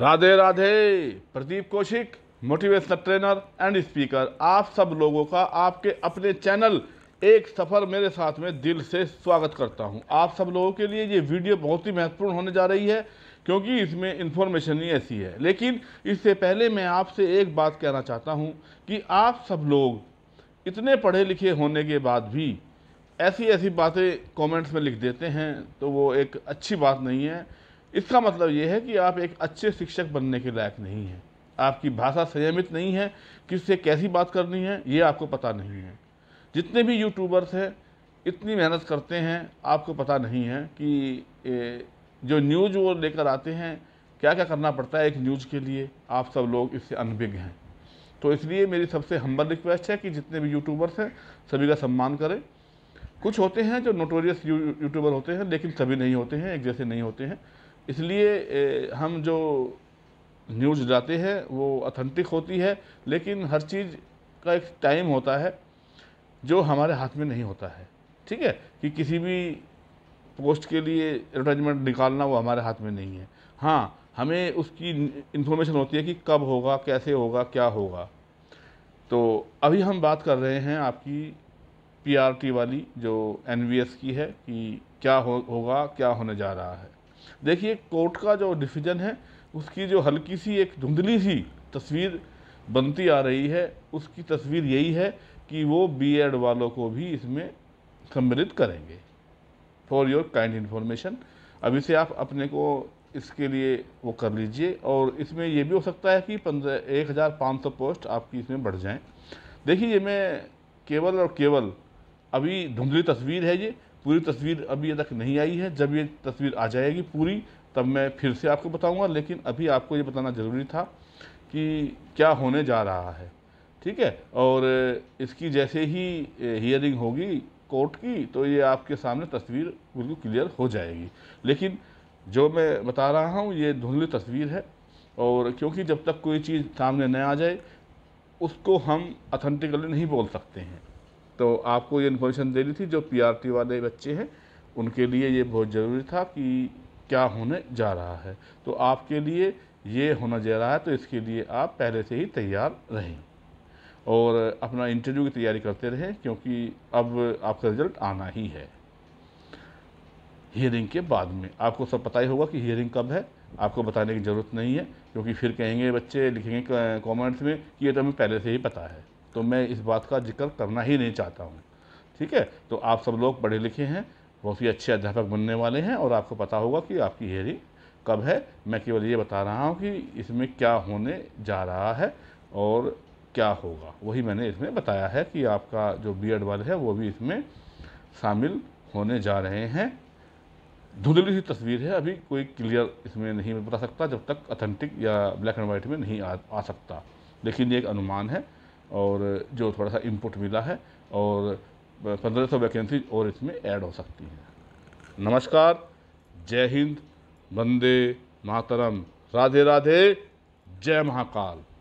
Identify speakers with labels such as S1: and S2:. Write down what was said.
S1: Radhe Radhe Pradeep Kaushik motivational trainer and speaker आप सब लोगों का आपके अपने चैनल एक सफ़र मेरे साथ में दिल से स्वागत करता हूं आप सब लोगों के लिए ये वीडियो बहुत ही महत्वपूर्ण होने जा रही है क्योंकि इसमें इन्फॉर्मेशन ही ऐसी है लेकिन इससे पहले मैं आपसे एक बात कहना चाहता हूं कि आप सब लोग इतने पढ़े लिखे होने के बाद भी ऐसी ऐसी बातें कॉमेंट्स में लिख देते हैं तो वो एक अच्छी बात नहीं है इसका मतलब ये है कि आप एक अच्छे शिक्षक बनने के लायक नहीं हैं आपकी भाषा संयमित नहीं है किससे कैसी बात करनी है ये आपको पता नहीं है जितने भी यूट्यूबर्स हैं इतनी मेहनत करते हैं आपको पता नहीं है कि जो न्यूज वो लेकर आते हैं क्या क्या करना पड़ता है एक न्यूज के लिए आप सब लोग इससे अनभिज्ञ हैं तो इसलिए मेरी सबसे हम्बल रिक्वेस्ट है कि जितने भी यूट्यूबर्स हैं सभी का सम्मान करें कुछ होते हैं जो नोटोरियस यूट्यूबर होते हैं लेकिन सभी नहीं होते हैं एक जैसे नहीं होते हैं इसलिए हम जो न्यूज जाते हैं वो अथेंटिक होती है लेकिन हर चीज़ का एक टाइम होता है जो हमारे हाथ में नहीं होता है ठीक है कि किसी भी पोस्ट के लिए एडवर्टाइजमेंट निकालना वो हमारे हाथ में नहीं है हाँ हमें उसकी इन्फॉर्मेशन होती है कि कब होगा कैसे होगा क्या होगा तो अभी हम बात कर रहे हैं आपकी पीआरटी वाली जो एनवीएस की है कि क्या हो, होगा क्या होने जा रहा है देखिए कोर्ट का जो डिसीजन है उसकी जो हल्की सी एक धुंधली सी तस्वीर बनती आ रही है उसकी तस्वीर यही है कि वो बीएड वालों को भी इसमें सम्मिलित करेंगे फॉर योर काइंड इन्फॉर्मेशन अभी से आप अपने को इसके लिए वो कर लीजिए और इसमें ये भी हो सकता है कि पंद्रह एक हज़ार पाँच सौ पोस्ट आपकी इसमें बढ़ जाएं देखिए ये मैं केवल और केवल अभी धुंधली तस्वीर है ये पूरी तस्वीर अभी तक नहीं आई है जब ये तस्वीर आ जाएगी पूरी तब मैं फिर से आपको बताऊंगा लेकिन अभी आपको ये बताना ज़रूरी था कि क्या होने जा रहा है ठीक है और इसकी जैसे ही हियरिंग होगी कोर्ट की तो ये आपके सामने तस्वीर बिल्कुल क्लियर हो जाएगी लेकिन जो मैं बता रहा हूँ ये धुंधली तस्वीर है और क्योंकि जब तक कोई चीज़ सामने न आ जाए उसको हम अथेंटिकली नहीं बोल सकते हैं तो आपको ये इन्फॉर्मेशन देनी थी जो पीआरटी वाले बच्चे हैं उनके लिए ये बहुत ज़रूरी था कि क्या होने जा रहा है तो आपके लिए ये होना जा रहा है तो इसके लिए आप पहले से ही तैयार रहें और अपना इंटरव्यू की तैयारी करते रहें क्योंकि अब आपका रिजल्ट आना ही है हियरिंग के बाद में आपको सब पता ही होगा कि हियरिंग कब है आपको बताने की ज़रूरत नहीं है क्योंकि फिर कहेंगे बच्चे लिखेंगे कमेंट्स में कि ये तो हमें पहले से ही पता है तो मैं इस बात का जिक्र करना ही नहीं चाहता हूँ ठीक है तो आप सब लोग पढ़े लिखे हैं बहुत ही अच्छे अध्यापक बनने वाले हैं और आपको पता होगा कि आपकी हेयरिंग कब है मैं केवल ये बता रहा हूँ कि इसमें क्या होने जा रहा है और क्या होगा वही मैंने इसमें बताया है कि आपका जो बी एड वाले है वो भी इसमें शामिल होने जा रहे हैं धुंधली सी तस्वीर है अभी कोई क्लियर इसमें नहीं बता सकता जब तक अथेंटिक या ब्लैक एंड वाइट में नहीं आ, आ सकता लेकिन ये एक अनुमान है और जो थोड़ा सा इनपुट मिला है और पंद्रह सौ वैकेंसी और इसमें ऐड हो सकती हैं नमस्कार जय हिंद वंदे मातरम राधे राधे जय महाकाल